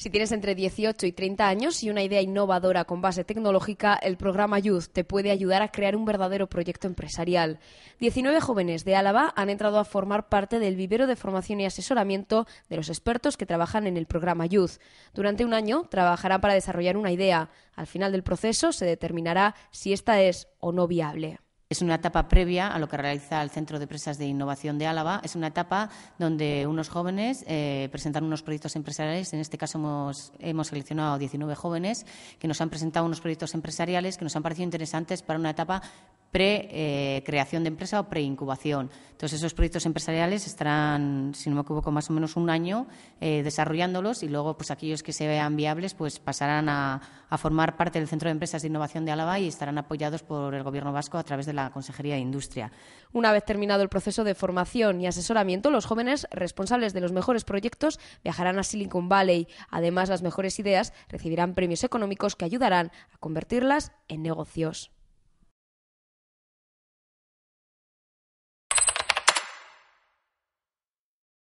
Si tienes entre 18 y 30 años y una idea innovadora con base tecnológica, el programa Youth te puede ayudar a crear un verdadero proyecto empresarial. 19 jóvenes de Álava han entrado a formar parte del vivero de formación y asesoramiento de los expertos que trabajan en el programa Youth. Durante un año trabajarán para desarrollar una idea. Al final del proceso se determinará si esta es o no viable. Es una etapa previa a lo que realiza el Centro de Empresas de Innovación de Álava. Es una etapa donde unos jóvenes eh, presentan unos proyectos empresariales. En este caso hemos, hemos, seleccionado 19 jóvenes que nos han presentado unos proyectos empresariales que nos han parecido interesantes para una etapa pre-creación eh, de empresa o pre-incubación. Entonces, esos proyectos empresariales estarán, si no me equivoco, más o menos un año eh, desarrollándolos y luego, pues aquellos que se vean viables, pues pasarán a, a, formar parte del Centro de Empresas de Innovación de Álava y estarán apoyados por el Gobierno Vasco a través de la Consejería de Industria. Una vez terminado el proceso de formación y asesoramiento, los jóvenes responsables de los mejores proyectos viajarán a Silicon Valley. Además, las mejores ideas recibirán premios económicos que ayudarán a convertirlas en negocios.